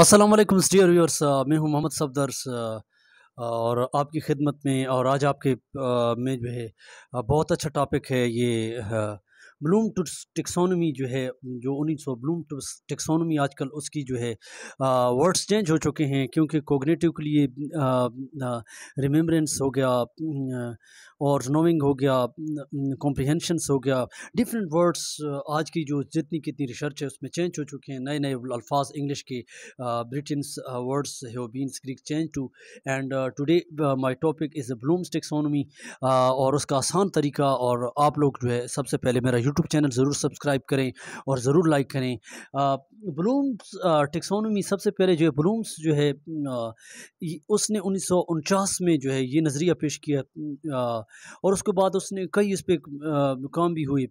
Aslam steer viewers मैं हूं मोहम्मद सफदर्स और आपकी खिदमत में और आज आपके में जो है बहुत अच्छा टॉपिक है ये ब्लूम टेक्सोनमी जो है जो उन्नीस सौ ब्लूम टेक्सोनमी आजकल उसकी जो है वर्ड्स चेंज हो चुके हैं क्योंकि कोगनेटिव के लिए रिमेम्बरेंस हो गया और नोविंग हो गया कॉम्प्रिहेंशंस हो गया डिफरेंट वर्ड्स आज की जो जितनी कितनी रिसर्च है उसमें चेंज हो चुके हैं नए नए अल्फाज इंग्लिश के ब्रिटिश वर्ड्स है Greek change to and today my topic is Bloom's taxonomy और उसका आसान तरीका और आप लोग जो है सबसे पहले मेरा यूट्यूब चैनल ज़रूर सब्सक्राइब करें और ज़रूर लाइक करें ब्लूम्स टेक्सोनोमी सबसे पहले जो है ब्लूम्स जो है उसने उन्नीस में जो है ये नज़रिया पेश किया और उसके बाद उसने कई इस पर काम भी हुए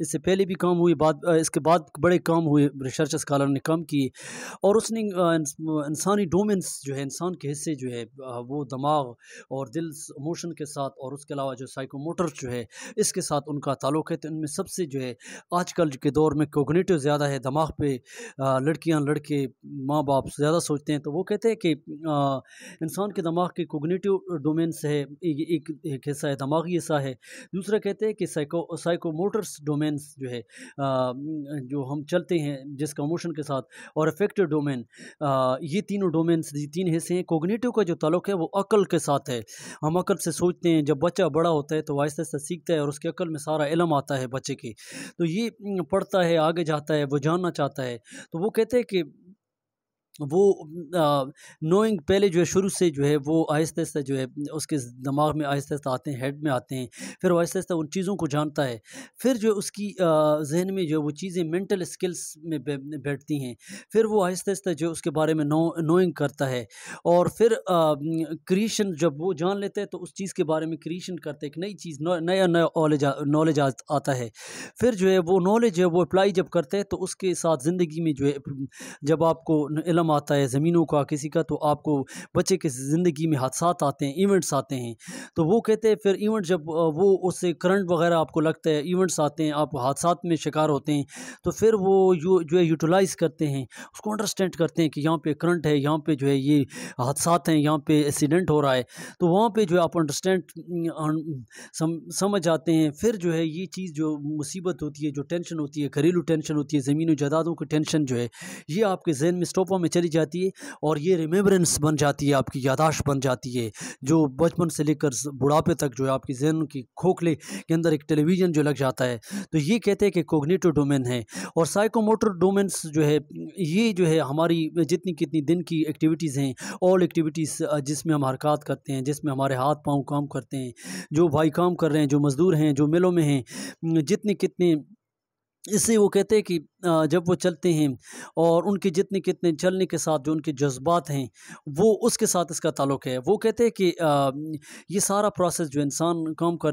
इससे पहले भी काम हुए बाद इसके बाद बड़े काम हुए रिसर्च स्कॉलर ने काम किए और उसने इंसानी डोमेंस जो है इंसान के हिस्से जो है वो दिमाग और दिल मोशन के साथ और उसके अलावा जो साइकोमोटर जो है इसके साथ उनका ताल्लुक है तो इनमें सबसे जो है आजकल के दौर में कोगनेटिव ज़्यादा है दिमाग पे लड़कियाँ लड़के माँ बाप ज़्यादा सोचते हैं तो वो कहते हैं कि इंसान के दिमाग के कोगनेटिव डोमेंस है एक हिस्सा है दिमागी हिस्सा है दूसरा कहते हैं कि साइको साइकोमोटर्स डोमेन डोमेन्स जो है जो हम चलते हैं जिस कमोशन के साथ और अफेक्टिव डोमेन ये तीनों डोमेन्स ये तीन हिस्से हैं कोगनेटिव का जो तलुक है वो अकल के साथ है हम अकल से सोचते हैं जब बच्चा बड़ा होता है तो आहिस्ता आहिस्ता सीखता है और उसके अकल में सारा इलम आता है बच्चे की तो ये पढ़ता है आगे जाता है वो जानना चाहता है तो वो कहते हैं कि वो नोइंग पहले जो है शुरू से जो है वो आहिस्ते आहिस्ते जो है उसके दिमाग में आहिस्ते आहिस्ते आते हैं हेड में आते हैं फिर वो आहिस्ते आहिस्ते उन चीज़ों को जानता है फिर जो उसकी जहन में जो है वो चीज़ें मेंटल स्किल्स में बैठती हैं फिर वो आहिस्ते आहिस्ते जो उसके बारे में नो नोइंग करता है और फिर क्रिएशन जब वो जान लेते हैं तो उस चीज़ के बारे में क्रिएशन करते एक नई चीज़ नया नया नॉलेज नॉलेज आता है फिर जो है वो नॉलेज है वो अप्लाई जब करते हैं तो उसके साथ ज़िंदगी में जो है जब आपको प्रॉब्लम आता है ज़मीनों का किसी का तो आपको बच्चे के ज़िंदगी में हादसा आते हैं इवेंट्स आते हैं तो वो कहते हैं फिर इवेंट जब वो उससे करंट वगैरह आपको लगता है इवेंट्स आते हैं आप हादसा में शिकार होते हैं तो फिर वो जो जो है यूटिलाइज़ करते हैं उसको अंडरस्टैंड करते हैं कि यहाँ पे करंट है यहाँ पे जो है ये हादसा हैं यहाँ पे एक्सीडेंट हो रहा है तो वहाँ पे जो है आप अंडरस्टैंड समझ आते हैं फिर जो है ये चीज़ जो मुसीबत होती है जो टेंशन होती है घरेलू टेंशन होती है ज़मीनों जायदादों की टेंशन जो है ये आपके जहन में स्टोपा में चली जाती है और ये रिमेम्बरेंस बन जाती है आपकी यादाश्त बन जाती है जो बचपन से लेकर बुढ़ापे तक जो है आपकी जहन की खोखले के अंदर एक टेलीविज़न जो लग जाता है तो ये कहते हैं कि कोग्नेटिव डोमेन है और साइकोमोटर डोमेन्स जो है ये जो है हमारी जितनी कितनी दिन की एक्टिविटीज़ हैं ऑल एक्टिविटीज़ जिसमें हम हरकत करते हैं जिसमें हमारे हाथ पाँव काम करते हैं जो भाई काम कर रहे हैं जो मज़दूर हैं जो मिलों में हैं जितने कितने इससे वो कहते हैं कि जब वो चलते हैं और उनके जितने कितने चलने के साथ जो उनके जज्बात हैं वो उसके साथ इसका ताल्लुक़ है वो कहते हैं कि ये सारा प्रोसेस जो इंसान काम कर